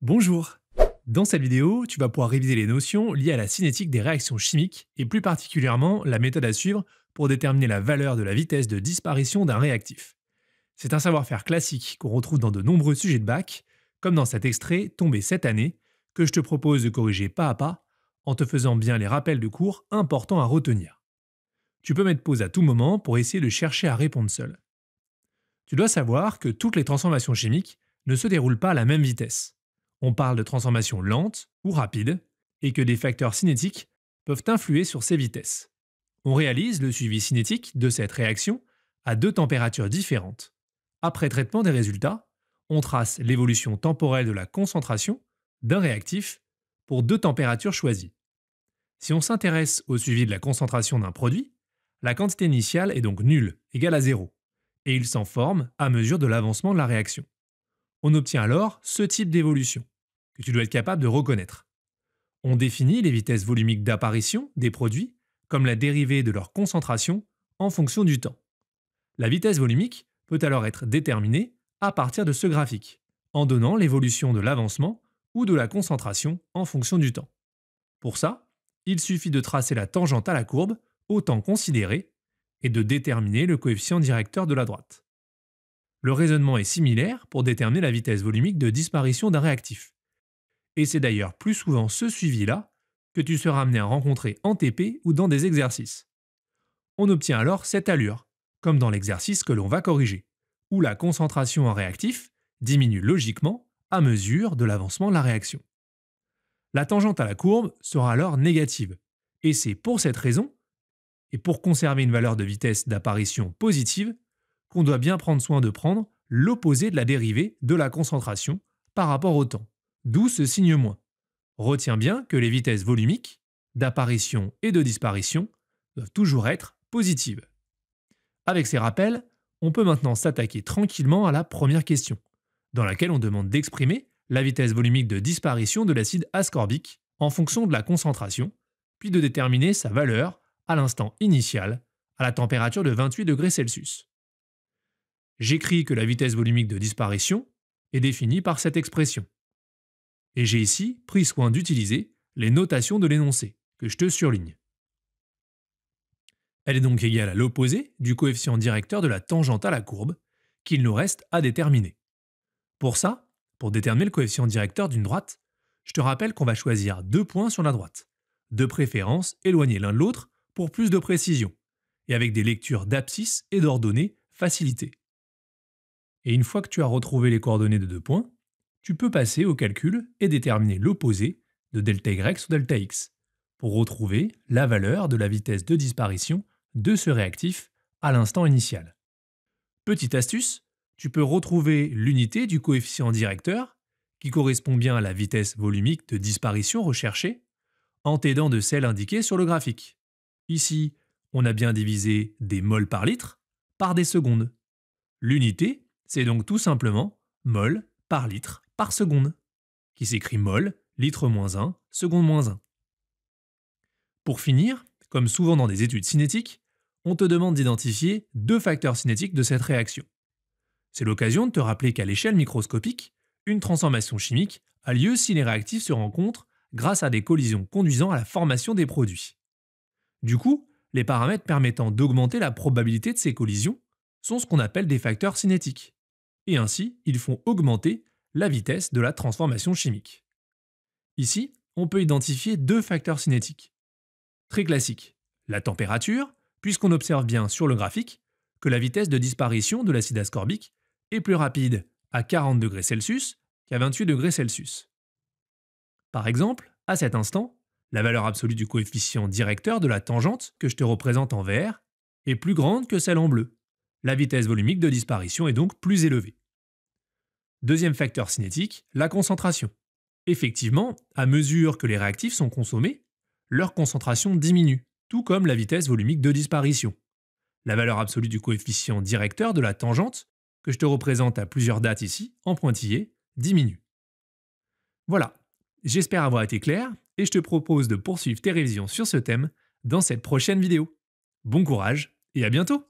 Bonjour Dans cette vidéo, tu vas pouvoir réviser les notions liées à la cinétique des réactions chimiques et plus particulièrement la méthode à suivre pour déterminer la valeur de la vitesse de disparition d'un réactif. C'est un savoir-faire classique qu'on retrouve dans de nombreux sujets de bac, comme dans cet extrait tombé cette année, que je te propose de corriger pas à pas en te faisant bien les rappels de cours importants à retenir. Tu peux mettre pause à tout moment pour essayer de chercher à répondre seul. Tu dois savoir que toutes les transformations chimiques ne se déroulent pas à la même vitesse on parle de transformation lente ou rapide, et que des facteurs cinétiques peuvent influer sur ces vitesses. On réalise le suivi cinétique de cette réaction à deux températures différentes. Après traitement des résultats, on trace l'évolution temporelle de la concentration d'un réactif pour deux températures choisies. Si on s'intéresse au suivi de la concentration d'un produit, la quantité initiale est donc nulle, égale à zéro, et il s'en forme à mesure de l'avancement de la réaction. On obtient alors ce type d'évolution que tu dois être capable de reconnaître. On définit les vitesses volumiques d'apparition des produits comme la dérivée de leur concentration en fonction du temps. La vitesse volumique peut alors être déterminée à partir de ce graphique, en donnant l'évolution de l'avancement ou de la concentration en fonction du temps. Pour ça, il suffit de tracer la tangente à la courbe au temps considéré et de déterminer le coefficient directeur de la droite. Le raisonnement est similaire pour déterminer la vitesse volumique de disparition d'un réactif. Et c'est d'ailleurs plus souvent ce suivi-là que tu seras amené à rencontrer en TP ou dans des exercices. On obtient alors cette allure, comme dans l'exercice que l'on va corriger, où la concentration en réactif diminue logiquement à mesure de l'avancement de la réaction. La tangente à la courbe sera alors négative, et c'est pour cette raison, et pour conserver une valeur de vitesse d'apparition positive, qu'on doit bien prendre soin de prendre l'opposé de la dérivée de la concentration par rapport au temps. D'où ce signe moins. Retiens bien que les vitesses volumiques, d'apparition et de disparition, doivent toujours être positives. Avec ces rappels, on peut maintenant s'attaquer tranquillement à la première question, dans laquelle on demande d'exprimer la vitesse volumique de disparition de l'acide ascorbique en fonction de la concentration, puis de déterminer sa valeur à l'instant initial, à la température de 28 degrés Celsius. J'écris que la vitesse volumique de disparition est définie par cette expression et j'ai ici pris soin d'utiliser les notations de l'énoncé, que je te surligne. Elle est donc égale à l'opposé du coefficient directeur de la tangente à la courbe, qu'il nous reste à déterminer. Pour ça, pour déterminer le coefficient directeur d'une droite, je te rappelle qu'on va choisir deux points sur la droite, de préférence éloignés l'un de l'autre pour plus de précision, et avec des lectures d'abscisse et d'ordonnées facilitées. Et une fois que tu as retrouvé les coordonnées de deux points, tu peux passer au calcul et déterminer l'opposé de delta y sur delta x pour retrouver la valeur de la vitesse de disparition de ce réactif à l'instant initial. Petite astuce, tu peux retrouver l'unité du coefficient directeur, qui correspond bien à la vitesse volumique de disparition recherchée, en t'aidant de celle indiquée sur le graphique. Ici, on a bien divisé des mol par litre par des secondes. L'unité, c'est donc tout simplement mol par litre par seconde, qui s'écrit mol, litre moins 1, seconde moins 1. Pour finir, comme souvent dans des études cinétiques, on te demande d'identifier deux facteurs cinétiques de cette réaction. C'est l'occasion de te rappeler qu'à l'échelle microscopique, une transformation chimique a lieu si les réactifs se rencontrent grâce à des collisions conduisant à la formation des produits. Du coup, les paramètres permettant d'augmenter la probabilité de ces collisions sont ce qu'on appelle des facteurs cinétiques. Et ainsi, ils font augmenter la vitesse de la transformation chimique. Ici, on peut identifier deux facteurs cinétiques. Très classique, la température, puisqu'on observe bien sur le graphique que la vitesse de disparition de l'acide ascorbique est plus rapide à 40 degrés qu'à 28 degrés Celsius. Par exemple, à cet instant, la valeur absolue du coefficient directeur de la tangente que je te représente en vert est plus grande que celle en bleu. La vitesse volumique de disparition est donc plus élevée. Deuxième facteur cinétique, la concentration. Effectivement, à mesure que les réactifs sont consommés, leur concentration diminue, tout comme la vitesse volumique de disparition. La valeur absolue du coefficient directeur de la tangente, que je te représente à plusieurs dates ici, en pointillé, diminue. Voilà, j'espère avoir été clair et je te propose de poursuivre tes révisions sur ce thème dans cette prochaine vidéo. Bon courage et à bientôt